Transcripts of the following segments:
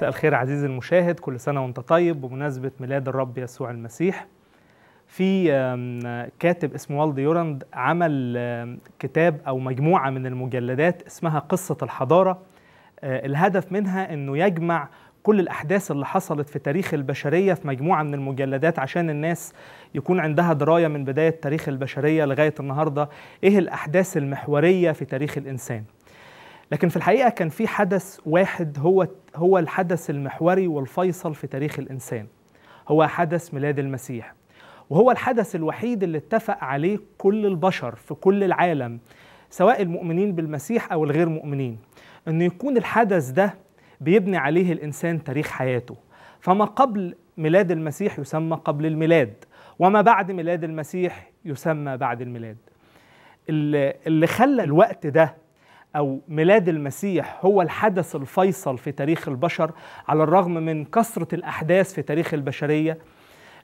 مساء الخير عزيزي المشاهد كل سنة وانت طيب بمناسبة ميلاد الرب يسوع المسيح في كاتب اسمه والد يورند عمل كتاب أو مجموعة من المجلدات اسمها قصة الحضارة آه، الهدف منها أنه يجمع كل الأحداث اللي حصلت في تاريخ البشرية في مجموعة من المجلدات عشان الناس يكون عندها دراية من بداية تاريخ البشرية لغاية النهاردة إيه الأحداث المحورية في تاريخ الإنسان لكن في الحقيقه كان في حدث واحد هو هو الحدث المحوري والفيصل في تاريخ الانسان هو حدث ميلاد المسيح وهو الحدث الوحيد اللي اتفق عليه كل البشر في كل العالم سواء المؤمنين بالمسيح او الغير مؤمنين انه يكون الحدث ده بيبني عليه الانسان تاريخ حياته فما قبل ميلاد المسيح يسمى قبل الميلاد وما بعد ميلاد المسيح يسمى بعد الميلاد اللي خلى الوقت ده أو ميلاد المسيح هو الحدث الفيصل في تاريخ البشر على الرغم من كثرة الأحداث في تاريخ البشرية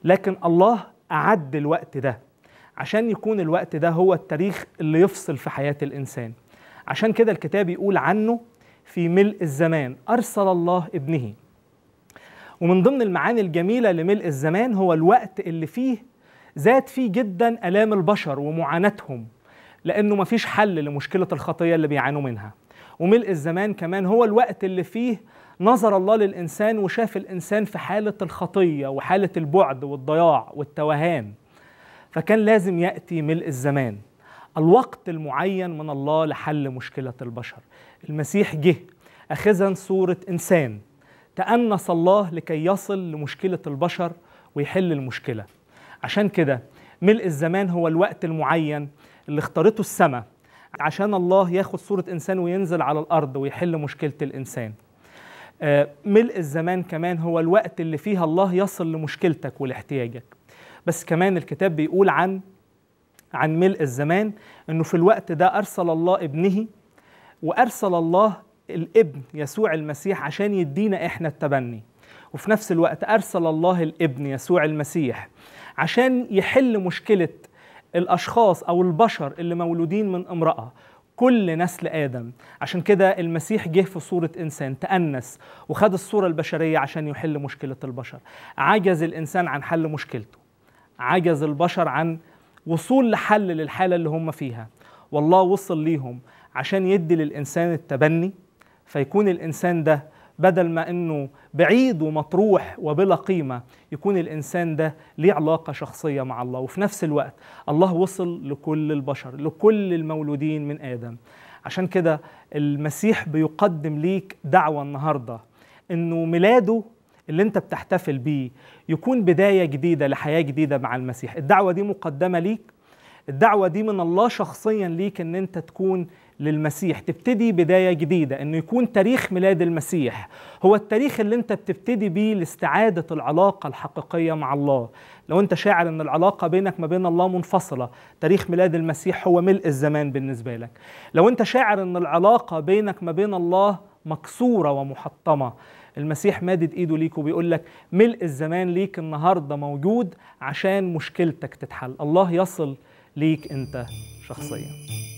لكن الله أعد الوقت ده عشان يكون الوقت ده هو التاريخ اللي يفصل في حياة الإنسان عشان كده الكتاب يقول عنه في ملء الزمان أرسل الله ابنه ومن ضمن المعاني الجميلة لملء الزمان هو الوقت اللي فيه زاد فيه جدا ألام البشر ومعاناتهم لأنه مفيش حل لمشكلة الخطية اللي بيعانوا منها وملء الزمان كمان هو الوقت اللي فيه نظر الله للإنسان وشاف الإنسان في حالة الخطية وحالة البعد والضياع والتوهان فكان لازم يأتي ملء الزمان الوقت المعين من الله لحل مشكلة البشر المسيح جه أخذا صورة إنسان تأنس الله لكي يصل لمشكلة البشر ويحل المشكلة عشان كده ملء الزمان هو الوقت المعين اللي اختارته السماء عشان الله ياخد صورة إنسان وينزل على الأرض ويحل مشكلة الإنسان آه، ملء الزمان كمان هو الوقت اللي فيها الله يصل لمشكلتك ولاحتياجك بس كمان الكتاب بيقول عن عن ملء الزمان انه في الوقت ده ارسل الله ابنه وارسل الله الابن يسوع المسيح عشان يدينا احنا التبني وفي نفس الوقت ارسل الله الابن يسوع المسيح عشان يحل مشكله الاشخاص او البشر اللي مولودين من امراه كل نسل آدم عشان كده المسيح جه في صورة إنسان تأنس وخد الصورة البشرية عشان يحل مشكلة البشر عجز الإنسان عن حل مشكلته عجز البشر عن وصول لحل للحالة اللي هم فيها والله وصل ليهم عشان يدي للإنسان التبني فيكون الإنسان ده بدل ما إنه بعيد ومطروح وبلا قيمة يكون الإنسان ده ليه علاقة شخصية مع الله وفي نفس الوقت الله وصل لكل البشر لكل المولودين من آدم عشان كده المسيح بيقدم ليك دعوة النهاردة إنه ميلاده اللي انت بتحتفل بيه يكون بداية جديدة لحياة جديدة مع المسيح الدعوة دي مقدمة ليك الدعوة دي من الله شخصيا ليك ان انت تكون للمسيح تبتدي بداية جديدة انه يكون تاريخ ميلاد المسيح هو التاريخ اللي انت بتبتدي بيه لاستعادة العلاقة الحقيقية مع الله لو انت شاعر ان العلاقة بينك ما بين الله منفصلة تاريخ ميلاد المسيح هو ملء الزمان بالنسبة لك لو انت شاعر ان العلاقة بينك ما بين الله مكسورة ومحطمة المسيح مادد ايده ليك وبيقول لك ملء الزمان ليك النهارده موجود عشان مشكلتك تتحل الله يصل ليك أنت شخصياً